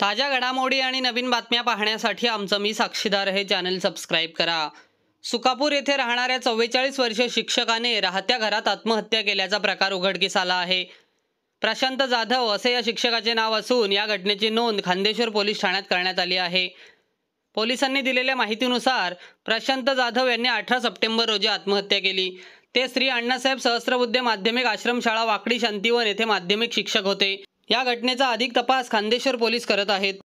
ताज्या घडामोडी आणि नवीन बातम्या पाहण्यासाठी आमचं मी साक्षीदार हे चॅनल सबस्क्राईब करा सुकापूर येथे राहणाऱ्या चव्वेचाळीस वर्षीय शिक्षकाने राहत्या घरात आत्महत्या केल्याचा प्रकार उघडकीस आला आहे प्रशांत जाधव असे या शिक्षकाचे नाव असून या घटनेची नोंद खांदेश्वर पोलीस ठाण्यात करण्यात आली आहे पोलिसांनी दिलेल्या माहितीनुसार प्रशांत जाधव यांनी अठरा सप्टेंबर रोजी आत्महत्या केली ते श्री अण्णासाहेब सहस्रबुद्धे माध्यमिक आश्रमशाळा वाकडी शांतीवन येथे माध्यमिक शिक्षक होते या घटनेचा अधिक तपास खान्देश्वर पोलीस करत आहेत